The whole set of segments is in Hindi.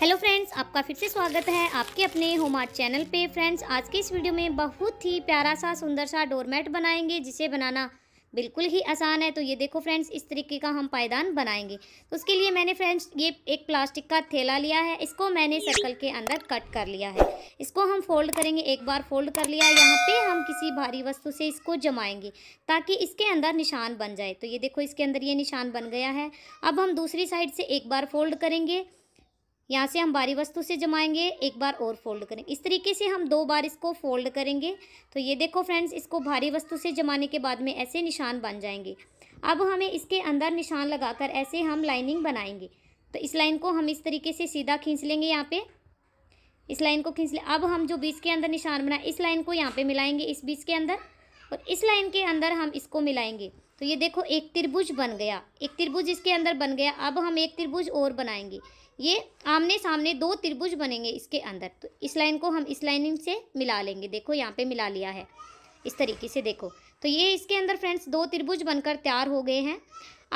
हेलो फ्रेंड्स आपका फिर से स्वागत है आपके अपने होम आर्ट चैनल पे फ्रेंड्स आज के इस वीडियो में बहुत ही प्यारा सा सुंदर सा डोरमेट बनाएंगे जिसे बनाना बिल्कुल ही आसान है तो ये देखो फ्रेंड्स इस तरीके का हम पायदान बनाएंगे तो उसके लिए मैंने फ्रेंड्स ये एक प्लास्टिक का थैला लिया है इसको मैंने सर्कल के अंदर कट कर लिया है इसको हम फोल्ड करेंगे एक बार फोल्ड कर लिया यहाँ पे हम किसी भारी वस्तु से इसको जमाएंगे ताकि इसके अंदर निशान बन जाए तो ये देखो इसके अंदर ये निशान बन गया है अब हम दूसरी साइड से एक बार फोल्ड करेंगे यहाँ से हम बारी वस्तु से जमाएंगे एक बार और फोल्ड करें इस तरीके से हम दो बार इसको फोल्ड करेंगे तो ये देखो फ्रेंड्स इसको भारी वस्तु से जमाने के बाद में ऐसे निशान बन जाएंगे अब हमें इसके अंदर निशान लगाकर ऐसे हम लाइनिंग बनाएंगे तो इस लाइन को हम इस तरीके से सीधा खींच लेंगे यहाँ पे इस लाइन को खींच ले अब हम जो बीच के अंदर निशान बनाए इस लाइन को यहाँ पे मिलाएंगे इस बीच के अंदर और इस लाइन के अंदर हम इसको मिलाएंगे तो ये देखो एक त्रिभुज बन गया एक त्रिभुज इसके अंदर बन गया अब हम एक त्रिभुज और बनाएंगे ये आमने सामने दो त्रिभुज बनेंगे इसके अंदर तो इस लाइन को हम इस लाइन से मिला लेंगे देखो यहाँ पे मिला लिया है इस तरीके से देखो तो ये इसके अंदर फ्रेंड्स दो त्रिभुज बनकर तैयार हो गए हैं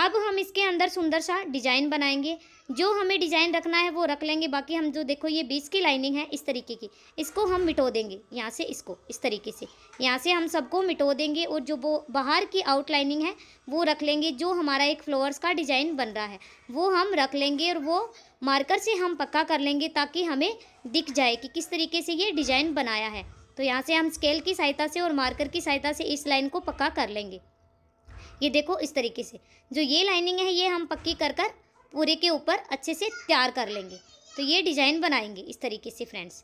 अब हम इसके अंदर सुंदर सा डिज़ाइन बनाएंगे जो हमें डिज़ाइन रखना है वो रख लेंगे बाकी हम जो देखो ये बीच की लाइनिंग है इस तरीके की इसको हम मिटो देंगे यहाँ से इसको इस तरीके से यहाँ से हम सबको मिटो देंगे और जो वो बाहर की आउट लाइनिंग है वो रख लेंगे जो हमारा एक फ्लोवर्स का डिज़ाइन बन रहा है वो हम रख लेंगे और वो मार्कर से हम पक्का कर लेंगे ताकि हमें दिख जाए कि किस तरीके से ये डिज़ाइन बनाया है तो यहाँ से हम स्केल की सहायता से और मार्कर की सहायता से इस लाइन को पक्का कर लेंगे ये देखो इस तरीके से जो ये लाइनिंग है ये हम पक्की कर कर पूरे के ऊपर अच्छे से तैयार कर लेंगे तो ये डिज़ाइन बनाएंगे इस तरीके से फ्रेंड्स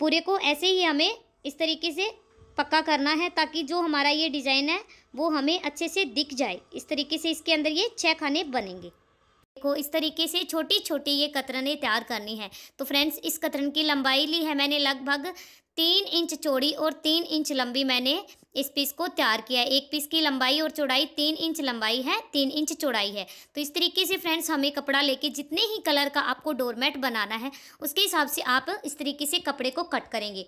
पूरे को ऐसे ही हमें इस तरीके से पक्का करना है ताकि जो हमारा ये डिज़ाइन है वो हमें अच्छे से दिख जाए इस तरीके से इसके अंदर ये छः खाने बनेंगे देखो इस तरीके से छोटी छोटी ये कतरने तैयार करनी है तो फ्रेंड्स इस कतरन की लंबाई ली है मैंने लगभग तीन इंच चौड़ी और तीन इंच लंबी मैंने इस पीस को तैयार किया है एक पीस की लंबाई और चौड़ाई तीन इंच लंबाई है तीन इंच चौड़ाई है तो इस तरीके से फ्रेंड्स हमें कपड़ा लेके जितने ही कलर का आपको डोरमेट बनाना है उसके हिसाब से आप इस तरीके से कपड़े को कट करेंगे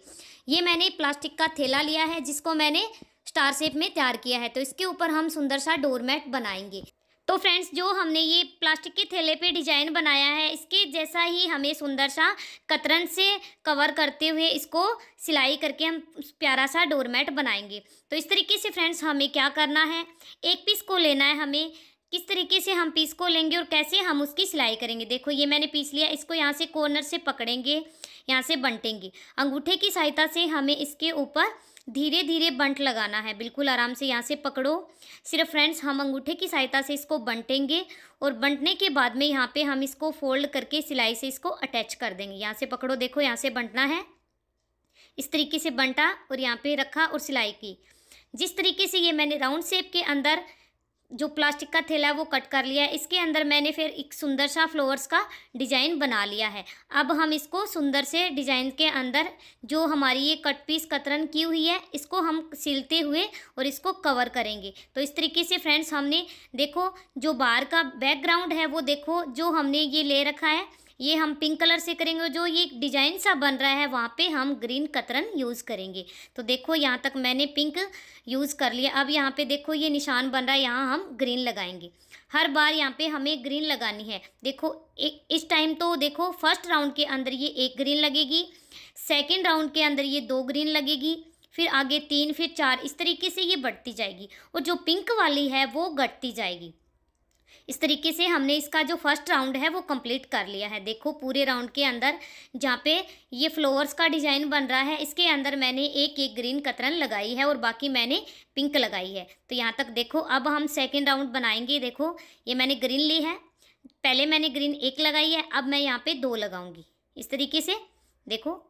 ये मैंने प्लास्टिक का थैला लिया है जिसको मैंने स्टार शेप में तैयार किया है तो इसके ऊपर हम सुंदर सा डोरमेट बनाएंगे तो फ्रेंड्स जो हमने ये प्लास्टिक के थैले पे डिजाइन बनाया है इसके जैसा ही हमें सुंदर सा कतरन से कवर करते हुए इसको सिलाई करके हम प्यारा सा डोरमेट बनाएंगे तो इस तरीके से फ्रेंड्स हमें क्या करना है एक पीस को लेना है हमें किस तरीके से हम पीस को लेंगे और कैसे हम उसकी सिलाई करेंगे देखो ये मैंने पीस लिया इसको यहाँ से कॉर्नर से पकड़ेंगे यहाँ से बंटेंगे अंगूठे की सहायता से हमें इसके ऊपर धीरे धीरे बंट लगाना है बिल्कुल आराम से यहाँ से पकड़ो सिर्फ फ्रेंड्स हम अंगूठे की सहायता से इसको बंटेंगे और बंटने के बाद में यहाँ पे हम इसको फोल्ड करके सिलाई से इसको अटैच कर देंगे यहाँ से पकड़ो देखो यहाँ से बंटना है इस तरीके से बंटा और यहाँ पे रखा और सिलाई की जिस तरीके से ये मैंने राउंड शेप के अंदर जो प्लास्टिक का थैला है वो कट कर लिया है इसके अंदर मैंने फिर एक सुंदर सा फ्लोवर्स का डिज़ाइन बना लिया है अब हम इसको सुंदर से डिज़ाइन के अंदर जो हमारी ये कट पीस कतरन की हुई है इसको हम सिलते हुए और इसको कवर करेंगे तो इस तरीके से फ्रेंड्स हमने देखो जो बाहर का बैकग्राउंड है वो देखो जो हमने ये ले रखा है ये हम पिंक कलर से करेंगे जो ये डिजाइन सा बन रहा है वहाँ पे हम ग्रीन कतरन यूज़ करेंगे तो देखो यहाँ तक मैंने पिंक यूज़ कर लिया अब यहाँ पे देखो ये निशान बन रहा है यहाँ हम ग्रीन लगाएंगे हर बार यहाँ पे हमें ग्रीन लगानी है देखो इस टाइम तो देखो फर्स्ट राउंड के अंदर ये एक ग्रीन लगेगी सेकेंड राउंड के अंदर ये दो ग्रीन लगेगी फिर आगे तीन फिर चार इस तरीके से ये बढ़ती जाएगी और जो पिंक वाली है वो घटती जाएगी इस तरीके से हमने इसका जो फर्स्ट राउंड है वो कंप्लीट कर लिया है देखो पूरे राउंड के अंदर जहाँ पे ये फ्लोवर्स का डिज़ाइन बन रहा है इसके अंदर मैंने एक एक ग्रीन कतरन लगाई है और बाकी मैंने पिंक लगाई है तो यहाँ तक देखो अब हम सेकेंड राउंड बनाएंगे देखो ये मैंने ग्रीन ली है पहले मैंने ग्रीन एक लगाई है अब मैं यहाँ पर दो लगाऊँगी इस तरीके से देखो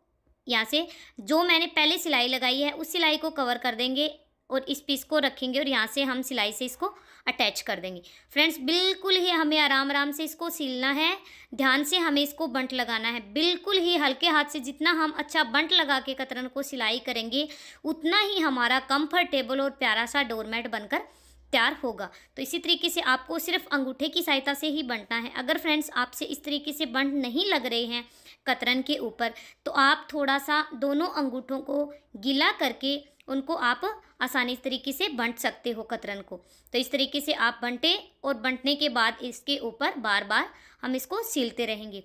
यहाँ से जो मैंने पहले सिलाई लगाई है उस सिलाई को कवर कर देंगे और इस पीस को रखेंगे और यहाँ से हम सिलाई से इसको अटैच कर देंगे फ्रेंड्स बिल्कुल ही हमें आराम आराम से इसको सिलना है ध्यान से हमें इसको बंट लगाना है बिल्कुल ही हल्के हाथ से जितना हम अच्छा बंट लगा के कतरन को सिलाई करेंगे उतना ही हमारा कम्फर्टेबल और प्यारा सा डोरमेट बनकर तैयार होगा तो इसी तरीके से आपको सिर्फ अंगूठे की सहायता से ही बंटना है अगर फ्रेंड्स आपसे इस तरीके से बंट नहीं लग रहे हैं कतरन के ऊपर तो आप थोड़ा सा दोनों अंगूठों को गीला करके उनको आप आसानी तरीके से बंट सकते हो कतरन को तो इस तरीके से आप बंटे और बंटने के बाद इसके ऊपर बार बार हम इसको सिलते रहेंगे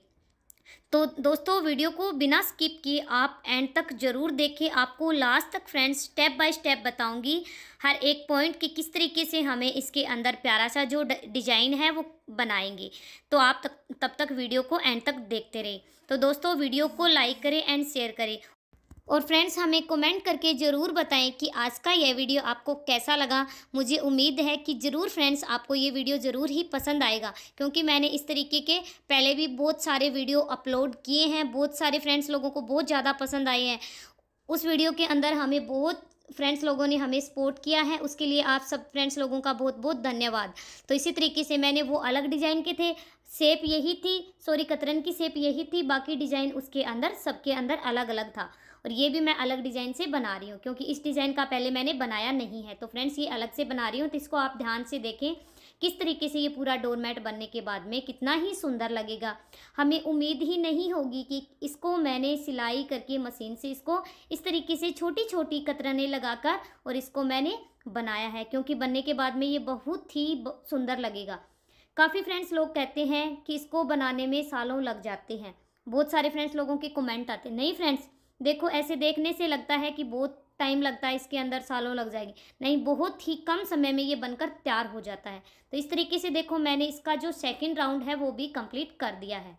तो दोस्तों वीडियो को बिना स्किप किए आप एंड तक ज़रूर देखें आपको लास्ट तक फ्रेंड्स स्टेप बाय स्टेप बताऊंगी हर एक पॉइंट कि किस तरीके से हमें इसके अंदर प्यारा सा जो डिज़ाइन है वो बनाएंगे तो आप तक, तब तक वीडियो को एंड तक देखते रहें तो दोस्तों वीडियो को लाइक करें एंड शेयर करें और फ्रेंड्स हमें कमेंट करके ज़रूर बताएं कि आज का यह वीडियो आपको कैसा लगा मुझे उम्मीद है कि ज़रूर फ्रेंड्स आपको ये वीडियो ज़रूर ही पसंद आएगा क्योंकि मैंने इस तरीके के पहले भी बहुत सारे वीडियो अपलोड किए हैं बहुत सारे फ्रेंड्स लोगों को बहुत ज़्यादा पसंद आए हैं उस वीडियो के अंदर हमें बहुत फ्रेंड्स लोगों ने हमें सपोर्ट किया है उसके लिए आप सब फ्रेंड्स लोगों का बहुत बहुत धन्यवाद तो इसी तरीके से मैंने वो अलग डिज़ाइन के थे सेप यही थी सॉरी कतरन की सेप यही थी बाकी डिज़ाइन उसके अंदर सबके अंदर अलग अलग था और ये भी मैं अलग डिज़ाइन से बना रही हूँ क्योंकि इस डिज़ाइन का पहले मैंने बनाया नहीं है तो फ्रेंड्स ये अलग से बना रही हूँ तो इसको आप ध्यान से देखें किस तरीके से ये पूरा डोरमेट बनने के बाद में कितना ही सुंदर लगेगा हमें उम्मीद ही नहीं होगी कि इसको मैंने सिलाई करके मशीन से इसको इस तरीके से छोटी छोटी कतरने लगाकर और इसको मैंने बनाया है क्योंकि बनने के बाद में ये बहुत ही सुंदर लगेगा काफ़ी फ्रेंड्स लोग कहते हैं कि इसको बनाने में सालों लग जाते हैं बहुत सारे फ्रेंड्स लोगों के कमेंट आते हैं नहीं फ्रेंड्स देखो ऐसे देखने से लगता है कि बहुत टाइम लगता है इसके अंदर सालों लग जाएगी नहीं बहुत ही कम समय में ये बनकर तैयार हो जाता है तो इस तरीके से देखो मैंने इसका जो सेकेंड राउंड है वो भी कंप्लीट कर दिया है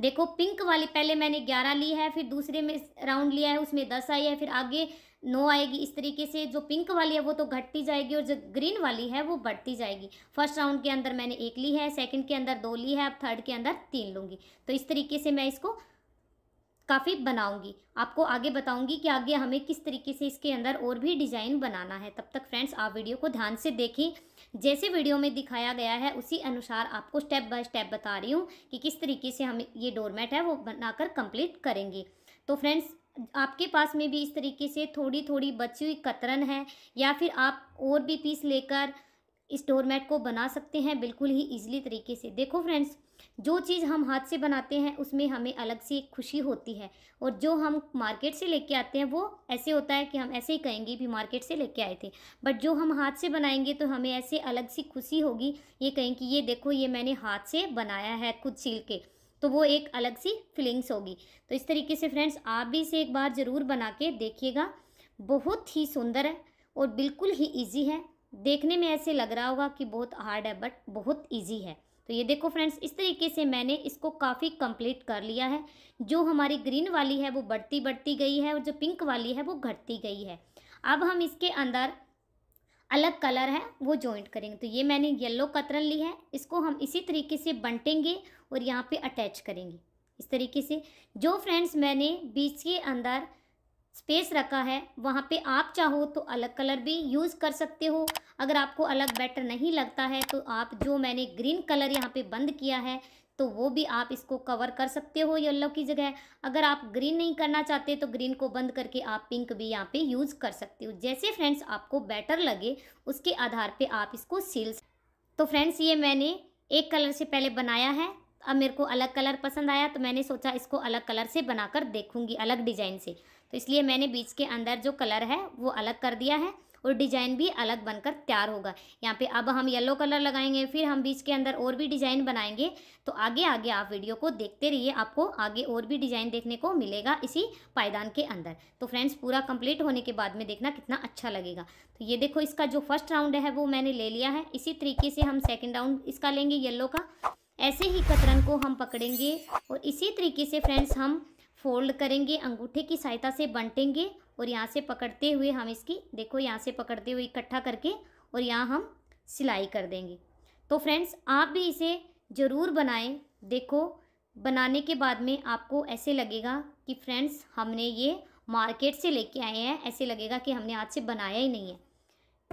देखो पिंक वाली पहले मैंने ग्यारह ली है फिर दूसरे में राउंड लिया है उसमें दस आई है फिर आगे नो आएगी इस तरीके से जो पिंक वाली है वो तो घटती जाएगी और जो ग्रीन वाली है वो बढ़ती जाएगी फर्स्ट राउंड के अंदर मैंने एक ली है सेकंड के अंदर दो ली है अब थर्ड के अंदर तीन लूँगी तो इस तरीके से मैं इसको काफ़ी बनाऊंगी आपको आगे बताऊंगी कि आगे हमें किस तरीके से इसके अंदर और भी डिज़ाइन बनाना है तब तक फ्रेंड्स आप वीडियो को ध्यान से देखें जैसे वीडियो में दिखाया गया है उसी अनुसार आपको स्टेप बाय स्टेप बता रही हूँ कि किस तरीके से हम ये डोरमेट है वो बनाकर कंप्लीट करेंगे तो फ्रेंड्स आपके पास में भी इस तरीके से थोड़ी थोड़ी बची हुई कतरन है या फिर आप और भी पीस लेकर इस डोरमेट को बना सकते हैं बिल्कुल ही ईजिली तरीके से देखो फ्रेंड्स जो चीज़ हम हाथ से बनाते हैं उसमें हमें अलग सी खुशी होती है और जो हम मार्केट से लेके आते हैं वो ऐसे होता है कि हम ऐसे ही कहेंगे भी मार्केट से लेके आए थे बट जो हम हाथ से बनाएंगे तो हमें ऐसे अलग सी खुशी होगी ये कहें कि ये देखो ये मैंने हाथ से बनाया है खुद सिल के तो वो एक अलग सी फीलिंग्स होगी तो इस तरीके से फ्रेंड्स आप भी इसे एक बार ज़रूर बना के देखिएगा बहुत ही सुंदर है और बिल्कुल ही ईजी है देखने में ऐसे लग रहा होगा कि बहुत हार्ड है बट बहुत ईजी है तो ये देखो फ्रेंड्स इस तरीके से मैंने इसको काफ़ी कंप्लीट कर लिया है जो हमारी ग्रीन वाली है वो बढ़ती बढ़ती गई है और जो पिंक वाली है वो घटती गई है अब हम इसके अंदर अलग कलर है वो ज्वाइंट करेंगे तो ये मैंने येलो कतरन ली है इसको हम इसी तरीके से बंटेंगे और यहाँ पे अटैच करेंगे इस तरीके से जो फ्रेंड्स मैंने बीच के अंदर स्पेस रखा है वहाँ पे आप चाहो तो अलग कलर भी यूज़ कर सकते हो अगर आपको अलग बेटर नहीं लगता है तो आप जो मैंने ग्रीन कलर यहाँ पे बंद किया है तो वो भी आप इसको कवर कर सकते हो येलो की जगह अगर आप ग्रीन नहीं करना चाहते तो ग्रीन को बंद करके आप पिंक भी यहाँ पे यूज़ कर सकते हो जैसे फ्रेंड्स आपको बेटर लगे उसके आधार पर आप इसको सील तो फ्रेंड्स ये मैंने एक कलर से पहले बनाया है अब मेरे को अलग कलर पसंद आया तो मैंने सोचा इसको अलग कलर से बनाकर देखूंगी अलग डिज़ाइन से तो इसलिए मैंने बीच के अंदर जो कलर है वो अलग कर दिया है और डिज़ाइन भी अलग बनकर तैयार होगा यहाँ पे अब हम येलो कलर लगाएंगे फिर हम बीच के अंदर और भी डिज़ाइन बनाएंगे तो आगे आगे आप वीडियो को देखते रहिए आपको आगे और भी डिज़ाइन देखने को मिलेगा इसी पायदान के अंदर तो फ्रेंड्स पूरा कंप्लीट होने के बाद में देखना कितना अच्छा लगेगा तो ये देखो इसका जो फर्स्ट राउंड है वो मैंने ले लिया है इसी तरीके से हम सेकेंड राउंड इसका लेंगे येल्लो का ऐसे ही कतरन को हम पकड़ेंगे और इसी तरीके से फ्रेंड्स हम फोल्ड करेंगे अंगूठे की सहायता से बंटेंगे और यहाँ से पकड़ते हुए हम इसकी देखो यहाँ से पकड़ते हुए इकट्ठा करके और यहाँ हम सिलाई कर देंगे तो फ्रेंड्स आप भी इसे ज़रूर बनाएं देखो बनाने के बाद में आपको ऐसे लगेगा कि फ्रेंड्स हमने ये मार्केट से लेके आए हैं ऐसे लगेगा कि हमने हाथ से बनाया ही नहीं है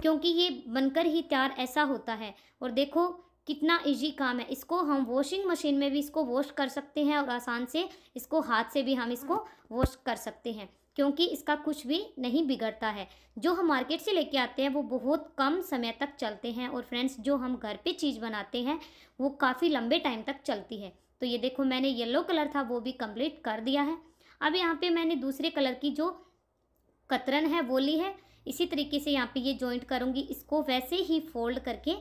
क्योंकि ये बनकर ही तैयार ऐसा होता है और देखो कितना इजी काम है इसको हम वॉशिंग मशीन में भी इसको वॉश कर सकते हैं और आसान से इसको हाथ से भी हम इसको वॉश कर सकते हैं क्योंकि इसका कुछ भी नहीं बिगड़ता है जो हम मार्केट से लेके आते हैं वो बहुत कम समय तक चलते हैं और फ्रेंड्स जो हम घर पे चीज़ बनाते हैं वो काफ़ी लंबे टाइम तक चलती है तो ये देखो मैंने येलो कलर था वो भी कंप्लीट कर दिया है अब यहाँ पे मैंने दूसरे कलर की जो कतरन है वो ली है इसी तरीके से यहाँ पे ये जॉइंट करूँगी इसको वैसे ही फोल्ड करके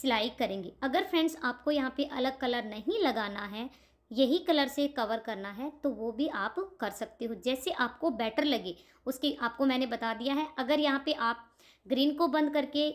सिलाई करेंगे अगर फ्रेंड्स आपको यहाँ पे अलग कलर नहीं लगाना है यही कलर से कवर करना है तो वो भी आप कर सकते हो जैसे आपको बेटर लगे उसकी आपको मैंने बता दिया है अगर यहाँ पे आप ग्रीन को बंद करके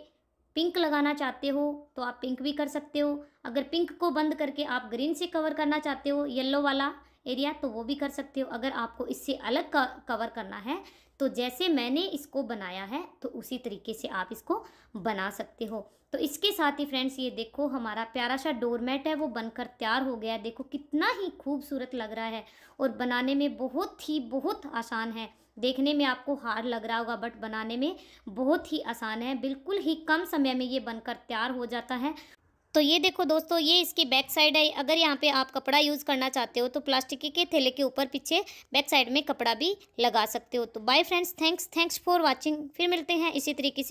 पिंक लगाना चाहते हो तो आप पिंक भी कर सकते हो अगर पिंक को बंद करके आप ग्रीन से कवर करना चाहते हो येलो वाला एरिया तो वो भी कर सकते हो अगर आपको इससे अलग कवर करना है तो जैसे मैंने इसको बनाया है तो उसी तरीके से आप इसको बना सकते हो तो इसके साथ ही फ्रेंड्स ये देखो हमारा प्यारा सा डोरमेट है वो बनकर तैयार हो गया है देखो कितना ही खूबसूरत लग रहा है और बनाने में बहुत ही बहुत आसान है देखने में आपको हार्ड लग रहा होगा बट बनाने में बहुत ही आसान है बिल्कुल ही कम समय में ये बनकर तैयार हो जाता है तो ये देखो दोस्तों ये इसकी बैक साइड है अगर यहाँ पे आप कपड़ा यूज़ करना चाहते हो तो प्लास्टिक के थैले के ऊपर पीछे बैक साइड में कपड़ा भी लगा सकते हो तो bye friends thanks thanks for watching फिर मिलते हैं इसी तरीके से